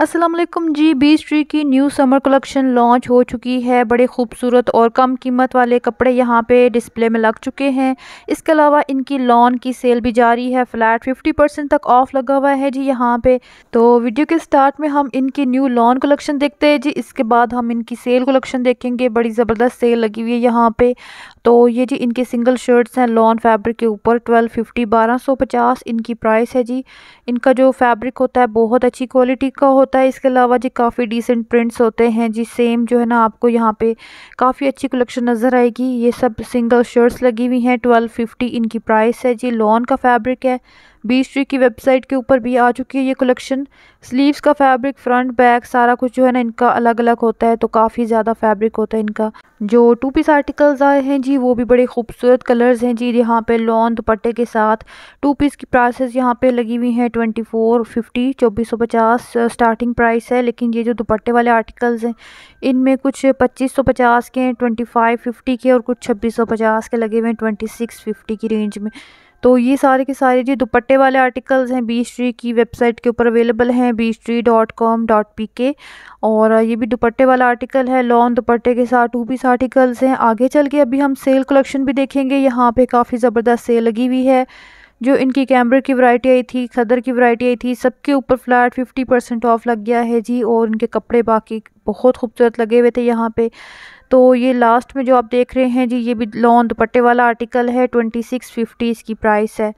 असलम जी बीस ट्री की new summer collection launch हो चुकी है बड़े खूबसूरत और कम कीमत वाले कपड़े यहाँ पे डिस्प्ले में लग चुके हैं इसके अलावा इनकी लॉन की सेल भी जारी है फ्लैट 50 परसेंट तक ऑफ लगा हुआ है जी यहाँ पे तो वीडियो के स्टार्ट में हम इनकी न्यू लॉन कलेक्शन देखते हैं जी इसके बाद हम इनकी सेल कलेक्शन देखेंगे बड़ी ज़बरदस्त सेल लगी हुई है यहाँ पर तो ये जी इनके सिंगल शर्ट्स हैं लॉन फैब्रिक के ऊपर ट्वेल्व फिफ्टी इनकी प्राइस है जी इनका जो फैब्रिक होता है बहुत अच्छी क्वालिटी का होता होता है इसके अलावा जी काफ़ी डिसेंट प्रिंट्स होते हैं जी सेम जो है ना आपको यहाँ पे काफ़ी अच्छी कलेक्शन नज़र आएगी ये सब सिंगल शर्ट्स लगी हुई हैं ट्वेल्व फिफ्टी इनकी प्राइस है जी लॉन का फैब्रिक है बीस ट्री की वेबसाइट के ऊपर भी आ चुकी है ये कलेक्शन स्लीव्स का फैब्रिक फ्रंट बैक सारा कुछ जो है ना इनका अलग अलग होता है तो काफ़ी ज़्यादा फैब्रिक होता है इनका जो टू पीस आर्टिकल्स आए हैं जी वो भी बड़े खूबसूरत कलर्स हैं जी यहाँ पे लॉन दुपट्टे के साथ टू पीस की प्राइसेस यहाँ पे लगी हुई हैं ट्वेंटी फोर फिफ्टी चौबीस सौ पचास स्टार्टिंग प्राइस है लेकिन ये जो दुपट्टे वाले आर्टिकल्स हैं इनमें कुछ पच्चीस सौ पचास के हैं ट्वेंटी फाइव फिफ्टी के और कुछ छब्बीस सौ पचास के लगे हुए हैं ट्वेंटी सिक्स फिफ्टी की रेंज में तो ये सारे के सारे जी दुपट्टे वाले आर्टिकल्स हैं बी स्ट्री की वेबसाइट के ऊपर अवेलेबल हैं Beechtree dot com dot P K और ये भी दुपट्टे वाला आर्टिकल है लॉन दुपट्टे के साथ टू पीस आर्टिकल्स हैं आगे चल के अभी हम सेल कलेक्शन भी देखेंगे यहाँ पे काफ़ी ज़बरदस्त सेल लगी हुई है जो इनकी कैम्बर की वैरायटी आई थी खदर की वैरायटी आई थी सबके ऊपर फ्लैट फिफ्टी परसेंट ऑफ लग गया है जी और इनके कपड़े बाकी बहुत खूबसूरत लगे हुए थे यहाँ पे तो ये लास्ट में जो आप देख रहे हैं जी ये भी लॉन दुपट्टे वाला आर्टिकल है ट्वेंटी सिक्स फिफ्टी इसकी प्राइस है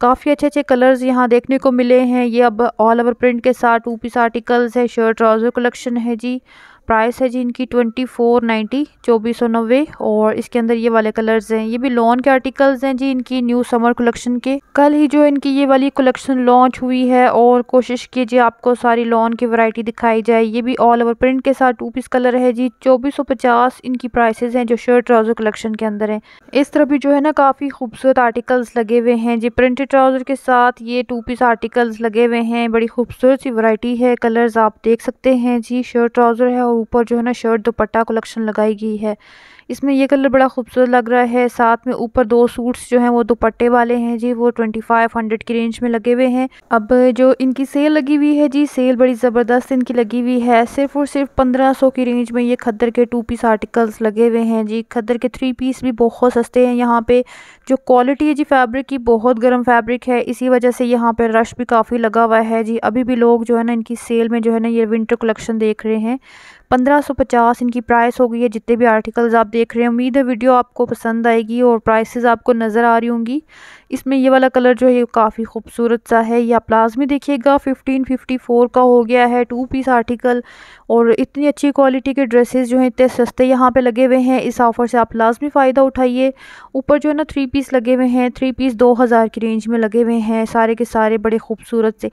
काफ़ी अच्छे अच्छे कलर्स यहाँ देखने को मिले हैं ये अब ऑल ओवर प्रिंट के साथ टू पीस आर्टिकल्स है शर्ट ट्राउज़र कलेक्शन है जी प्राइस है जी इनकी ट्वेंटी फोर नाइन्टी चौबीस सौ नब्बे और इसके अंदर ये वाले कलर्स हैं ये भी लॉन के आर्टिकल्स हैं जी इनकी न्यू समर कलेक्शन के कल ही जो इनकी ये वाली कलेक्शन लॉन्च हुई है और कोशिश कीजिए आपको सारी लॉन की वैरायटी दिखाई जाए ये भी ऑल ओवर प्रिंट के साथ टू पीस कलर है जी चौबीस सौ पचास इनकी प्राइसेज हैं जो शर्ट ट्राउज़र कलेक्शन के अंदर है इस तरह भी जो है ना काफ़ी खूबसूरत आर्टिकल्स लगे हुए हैं जी प्रिंटेड ट्राउज़र के साथ ये टू पीस आर्टिकल्स लगे हुए हैं बड़ी खूबसूरत सी वरायटी है कलर्स आप देख सकते हैं जी शर्ट ट्राउज़र है और ऊपर जो है ना शर्ट दुपट्टा कलेक्शन लगाई गई है। इसमें ये कलर बड़ा खूबसूरत लग रहा है साथ में ऊपर दो सूट्स जो हैं वो दुपट्टे वाले हैं जी वो ट्वेंटी फाइव हंड्रेड की रेंज में लगे हुए हैं अब जो इनकी सेल लगी हुई है जी सेल बड़ी ज़बरदस्त इनकी लगी हुई है सिर्फ और सिर्फ पंद्रह सौ की रेंज में ये खद्दर के टू पीस आर्टिकल्स लगे हुए हैं जी खद्दर के थ्री पीस भी बहुत सस्ते हैं यहाँ पे जो क्वालिटी है जी फैब्रिक की बहुत गर्म फैब्रिक है इसी वजह से यहाँ पे रश भी काफ़ी लगा हुआ है जी अभी भी लोग जो है ना इनकी सेल में जो है ना ये विंटर कलेक्शन देख रहे हैं पंद्रह सौ पचास इनकी प्राइस हो गई है जितने भी आर्टिकल्स आप देख रहे हैं उम्मीद है वीडियो आपको पसंद आएगी और प्राइसेस आपको नज़र आ रही होंगी इसमें ये वाला कलर जो है काफ़ी खूबसूरत सा है यह आप लाजमी देखिएगा फिफ्टीन फिफ्टी फोर का हो गया है टू पीस आर्टिकल और इतनी अच्छी क्वालिटी के ड्रेसेस जो हैं इतने सस्ते यहाँ पे लगे हुए हैं इस ऑफ़र से आप लाजमी फ़ायदा उठाइए ऊपर जो है ना थ्री पीस लगे हुए हैं थ्री पीस दो हज़ार की रेंज में लगे हुए हैं सारे के सारे बड़े खूबसूरत से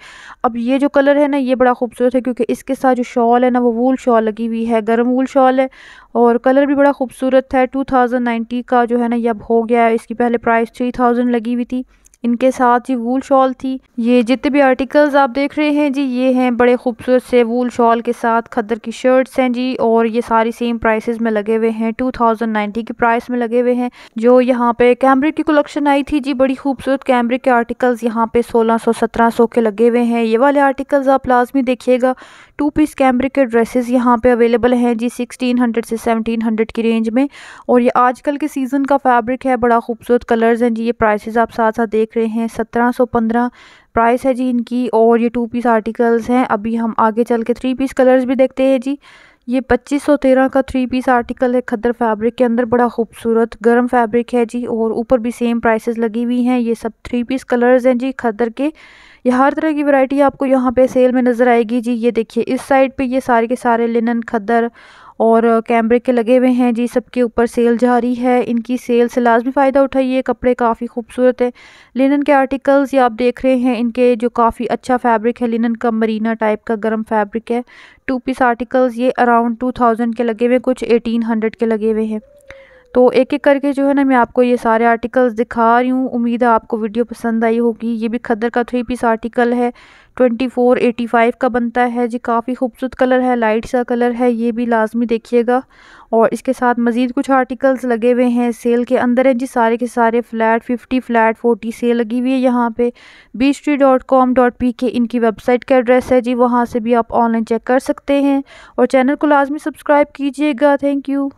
अब ये जो कलर है ना ये बड़ा खूबसूरत है क्योंकि इसके साथ जो शॉल है ना वो वूल शॉल लगी हुई है गर्म वूल शॉल है और कलर भी बड़ा खूबसूरत है टू थाउजेंड नाइनटी का जो है ना ये अब हो गया है इसकी पहले प्राइस थ्री थाउजेंड लगी हुई थी इनके साथ ही वूल शॉल थी ये जितने भी आर्टिकल्स आप देख रहे हैं जी ये हैं बड़े खूबसूरत से वूल शॉल के साथ खदर की शर्ट्स हैं जी और ये सारी सेम प्राइसेस में लगे हुए हैं 2090 की प्राइस में लगे हुए हैं जो यहाँ पे कैमरिक की कलेक्शन आई थी जी बड़ी खूबसूरत कैमरिक के आर्टिकल्स यहाँ पे सत्रह सौ के लगे हुए हैं ये वाले आर्टिकल्स आप लाजमी देखिएगा टू पीस कैमरे के ड्रेसेस यहाँ पे अवेलेबल हैं जी 1600 से 1700 की रेंज में और ये आजकल के सीज़न का फैब्रिक है बड़ा खूबसूरत कलर्स हैं जी ये प्राइसेस आप साथ साथ देख रहे हैं 1715 प्राइस है जी इनकी और ये टू पीस आर्टिकल्स हैं अभी हम आगे चल के थ्री पीस कलर्स भी देखते हैं जी ये पच्चीस सौ तेरह का थ्री पीस आर्टिकल है खद्दर फैब्रिक के अंदर बड़ा खूबसूरत गर्म फैब्रिक है जी और ऊपर भी सेम प्राइसेस लगी हुई हैं ये सब थ्री पीस कलर्स हैं जी खद्दर के ये हर तरह की वैरायटी आपको यहाँ पे सेल में नज़र आएगी जी ये देखिए इस साइड पे ये सारे के सारे लिनन खद्दर और कैमरे के लगे हुए हैं जी सबके ऊपर सेल जारी है इनकी सेल से लाजमी फ़ायदा उठाइए कपड़े काफ़ी खूबसूरत हैं लिनन के आर्टिकल्स ये आप देख रहे हैं इनके जो काफ़ी अच्छा फैब्रिक है लिनन का मरीना टाइप का गर्म फैब्रिक है टू पीस आर्टिकल्स ये अराउंड टू थाउजेंड के लगे हुए कुछ एटीन हंड्रेड के लगे हुए हैं तो एक एक करके जो है ना मैं आपको ये सारे आर्टिकल्स दिखा रही हूँ उम्मीद है आपको वीडियो पसंद आई होगी ये भी खदर का थ्री पीस आर्टिकल है ट्वेंटी फोर एटी फाइव का बनता है जी काफ़ी खूबसूरत कलर है लाइट सा कलर है ये भी लाजमी देखिएगा और इसके साथ मज़ीद कुछ आर्टिकल्स लगे हुए हैं सेल के अंदर है जी सारे के सारे flat fifty flat forty sale लगी हुई है यहाँ पे Beechtree dot com dot P K इनकी वेबसाइट का एड्रेस है जी वहाँ से भी आप ऑनलाइन चेक कर सकते हैं और चैनल को लाजमी सब्सक्राइब कीजिएगा थैंक यू